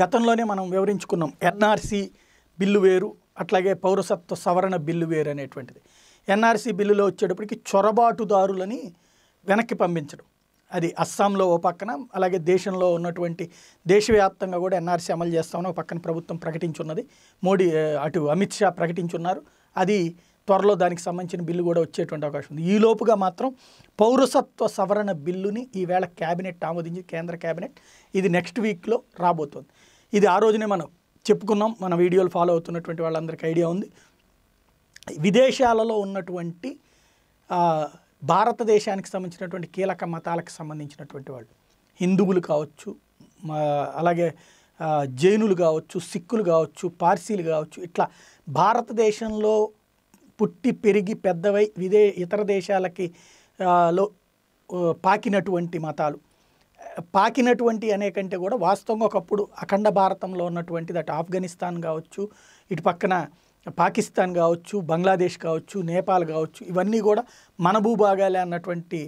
గతంలోనే మనం వివరించుకున్నాం NRC bill వేరు అట్లాగే పౌరసత్వ సవరణ బిల్లు వేరు అనేటువంటిది ఎన్ఆర్సీ బిల్లులో వచ్చేటప్పటికి చొరబాటుదారులని వెనక్కి పంపించడం అది అస్సాంలో ఓ పక్కన అలాగే దేశంలో ఉన్నటువంటి దేశవ్యాప్తంగా కూడా ఎన్ఆర్సీ అమలు చేస్తామని ఒక పక్కన ప్రభుత్వం ప్రకటించున్నది మోడీ అటు అమిత్ షా ప్రకటించున్నారు అది త్వరలో దానికి సంబంధించిన బిల్లు కూడా వచ్చేటువంటి అవకాశం ఉంది ఈలోపుగా మాత్రం పౌరసత్వ సవరణ బిల్లుని ఈవేళ క్యాబినెట్ ఆమోదించి కేంద్ర క్యాబినెట్ ఇది నెక్స్ట్ వీక్లో రాబోతోంది ఇది ఆ రోజునే మనం చెప్పుకున్నాం మన వీడియోలు ఫాలో అవుతున్నటువంటి వాళ్ళందరికీ ఐడియా ఉంది విదేశాలలో ఉన్నటువంటి భారతదేశానికి సంబంధించినటువంటి కీలక మతాలకు సంబంధించినటువంటి వాళ్ళు హిందువులు కావచ్చు అలాగే జైనులు కావచ్చు సిక్కులు కావచ్చు పార్సీలు కావచ్చు ఇట్లా భారతదేశంలో పుట్టి పెరిగి పెద్దవై విదే ఇతర దేశాలకి లో పాకినటువంటి మతాలు పాకినటువంటి అనే కంటే కూడా వాస్తవంగా ఒకప్పుడు అఖండ భారతంలో ఉన్నటువంటిది అటు ఆఫ్ఘనిస్తాన్ కావచ్చు ఇటు పక్కన పాకిస్తాన్ కావచ్చు బంగ్లాదేశ్ కావచ్చు నేపాల్ కావచ్చు ఇవన్నీ కూడా మన భూభాగాలే అన్నటువంటి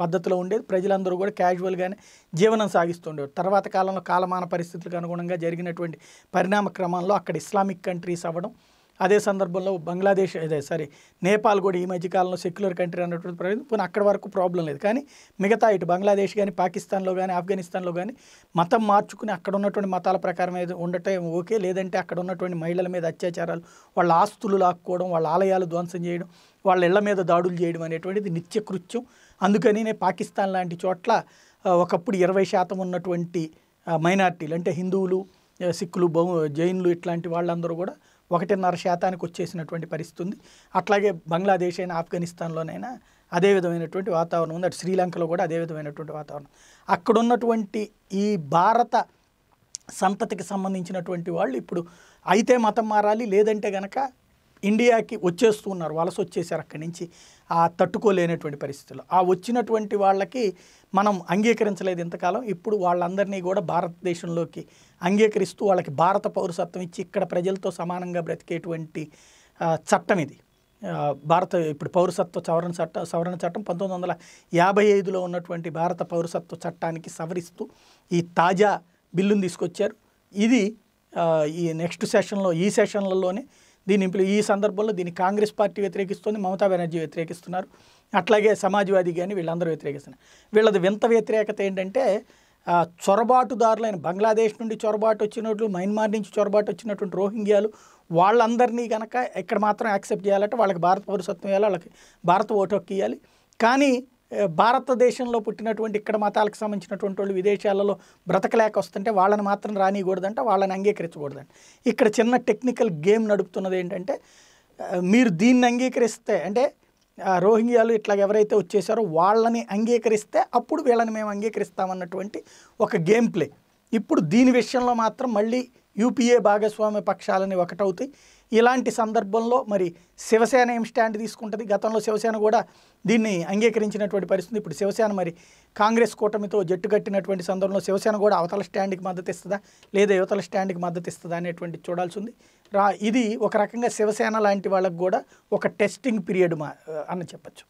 పద్ధతిలో ఉండేది ప్రజలందరూ కూడా క్యాజువల్గానే జీవనం సాగిస్తుండేవారు తర్వాత కాలంలో కాలమాన పరిస్థితులకు అనుగుణంగా జరిగినటువంటి పరిణామ క్రమంలో అక్కడ ఇస్లామిక్ కంట్రీస్ అవ్వడం అదే సందర్భంలో బంగ్లాదేశ్ అదే సారీ నేపాల్ కూడా ఈ మధ్యకాలంలో సెక్యులర్ కంట్రీ అన్నటువంటి ప్రయోజనం పోనీ అక్కడ వరకు ప్రాబ్లం లేదు కానీ మిగతా ఇటు బంగ్లాదేశ్ కానీ పాకిస్తాన్లో కానీ ఆఫ్ఘనిస్తాన్లో కానీ మతం మార్చుకుని అక్కడ ఉన్నటువంటి మతాల ప్రకారం ఏదో ఉండటం ఓకే లేదంటే అక్కడ ఉన్నటువంటి మహిళల మీద అత్యాచారాలు వాళ్ళ ఆస్తులు లాక్కోవడం వాళ్ళ ఆలయాలు ధ్వంసం చేయడం వాళ్ళ ఇళ్ల మీద దాడులు చేయడం అనేటువంటిది నిత్యకృత్యం అందుకని నేను పాకిస్తాన్ లాంటి చోట్ల ఒకప్పుడు ఇరవై శాతం ఉన్నటువంటి మైనార్టీలు అంటే హిందువులు సిక్కులు బౌ జైన్లు ఇట్లాంటి వాళ్ళందరూ కూడా ఒకటిన్నర శాతానికి వచ్చేసినటువంటి పరిస్థితి ఉంది అట్లాగే బంగ్లాదేశ్ అయినా ఆఫ్ఘనిస్తాన్లోనైనా అదే విధమైనటువంటి వాతావరణం ఉంది అటు శ్రీలంకలో కూడా అదే విధమైనటువంటి వాతావరణం అక్కడ ఉన్నటువంటి ఈ భారత సంతతికి సంబంధించినటువంటి వాళ్ళు ఇప్పుడు అయితే మతం మారాలి లేదంటే గనక ఇండియాకి వచ్చేస్తున్నారు వలస వచ్చేసారు అక్కడి నుంచి ఆ తట్టుకోలేనటువంటి పరిస్థితులు ఆ వచ్చినటువంటి వాళ్ళకి మనం అంగీకరించలేదు ఇంతకాలం ఇప్పుడు వాళ్ళందరినీ కూడా భారతదేశంలోకి అంగీకరిస్తూ వాళ్ళకి భారత పౌరసత్వం ఇచ్చి ఇక్కడ ప్రజలతో సమానంగా బ్రతికేటువంటి చట్టం ఇది భారత ఇప్పుడు పౌరసత్వ సవరణ చట్టం సవరణ చట్టం పంతొమ్మిది వందల యాభై ఐదులో ఉన్నటువంటి భారత పౌరసత్వ చట్టానికి సవరిస్తూ ఈ తాజా బిల్లును తీసుకొచ్చారు ఇది ఈ నెక్స్ట్ సెషన్లో ఈ సెషన్లలోనే దీని ఈ సందర్భంలో దీన్ని కాంగ్రెస్ పార్టీ వ్యతిరేకిస్తుంది మమతా బెనర్జీ వ్యతిరేకిస్తున్నారు అట్లాగే సమాజ్వాది కానీ వీళ్ళందరూ వ్యతిరేకిస్తున్నారు వీళ్ళది వింత వ్యతిరేకత ఏంటంటే చొరబాటుదారులైన బంగ్లాదేశ్ నుండి చొరబాటు వచ్చినట్లు మయన్మార్ నుంచి చొరబాటు వచ్చినటువంటి రోహింగ్యాలు వాళ్ళందరినీ కనుక ఎక్కడ మాత్రం యాక్సెప్ట్ చేయాలంటే వాళ్ళకి భారత పౌరసత్వం ఇవ్వాలి వాళ్ళకి భారత ఓటు ఇవ్వాలి కానీ భారతదేశంలో పుట్టినటువంటి ఇక్కడ మతాలకు సంబంధించినటువంటి వాళ్ళు విదేశాలలో బ్రతకలేక వస్తుంటే వాళ్ళని మాత్రం రానియకూడదంటే వాళ్ళని అంగీకరించకూడదండి ఇక్కడ చిన్న టెక్నికల్ గేమ్ నడుపుతున్నది ఏంటంటే మీరు దీన్ని అంగీకరిస్తే అంటే రోహింగ్యాలు ఇట్లా ఎవరైతే వచ్చేసారో వాళ్ళని అంగీకరిస్తే అప్పుడు వీళ్ళని మేము అంగీకరిస్తామన్నటువంటి ఒక గేమ్ ప్లే ఇప్పుడు దీని విషయంలో మాత్రం మళ్ళీ యూపీఏ భాగస్వామ్య పక్షాలని ఒకటవుతాయి ఇలాంటి సందర్భంలో మరి శివసేన ఏం స్టాండ్ తీసుకుంటుంది గతంలో శివసేన కూడా దీన్ని అంగీకరించినటువంటి పరిస్థితి ఇప్పుడు శివసేన మరి కాంగ్రెస్ కూటమితో జట్టు కట్టినటువంటి సందర్భంలో శివసేన కూడా అవతల స్టాండ్కి మద్దతు ఇస్తుందా లేదా యువతల స్టాండ్కి మద్దతు ఇస్తుందా అనేటువంటి చూడాల్సి ఉంది రా ఇది ఒక రకంగా శివసేన లాంటి వాళ్ళకు కూడా ఒక టెస్టింగ్ పీరియడ్ మా అని చెప్పచ్చు